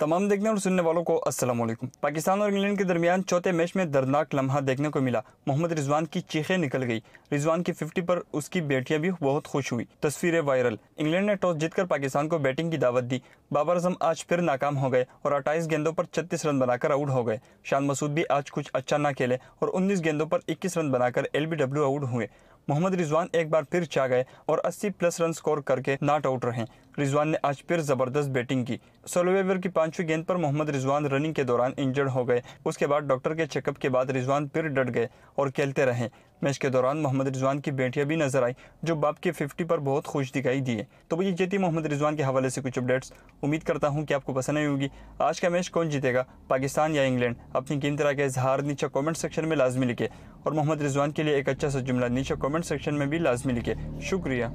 तमाम देखने और सुनने वालों को असल पाकिस्तान और इंग्लैंड के दरमियान चौथे मैच में दर्दनाक लम्हा देखने को मिला मोहम्मद रिजवान की चीखें निकल गई रिजवान की 50 पर उसकी बेटियां भी बहुत खुश हुई तस्वीरें वायरल इंग्लैंड ने टॉस जीतकर पाकिस्तान को बैटिंग की दावत दी बाबर आजम आज फिर नाकाम हो गए और अट्ठाईस गेंदों पर छत्तीस रन बनाकर आउट हो गए शान मसूद भी आज कुछ अच्छा ना खेले और उन्नीस गेंदों पर इक्कीस रन बनाकर एल आउट हुए मोहम्मद रिजवान एक बार फिर छा गए और 80 प्लस रन स्कोर करके नॉट आउट रहे रिजवान ने आज फिर जबरदस्त बैटिंग की सोलह ओवर की पांचवी गेंद पर मोहम्मद रिजवान रनिंग के दौरान इंजर्ड हो गए उसके बाद डॉक्टर के चेकअप के बाद रिजवान फिर डट गए और खेलते रहे मैच के दौरान मोहम्मद रिजवान की बेटियां भी नजर आई जो बाप के 50 पर बहुत खुश दिखाई दिए तो भैया ये थी मोहम्मद रिजवान के हवाले से कुछ अपडेट्स उम्मीद करता हूँ कि आपको पसंद आई होगी आज का मैच कौन जीतेगा पाकिस्तान या इंग्लैंड अपनी किन तरह का इजहार नीचे कॉमेंट सेक्शन में लाजमी लिखे और मोहम्मद रिजवान के लिए एक अच्छा सा जुमला नीचे कॉमेंट सेक्शन में भी लाजमी लिखे शुक्रिया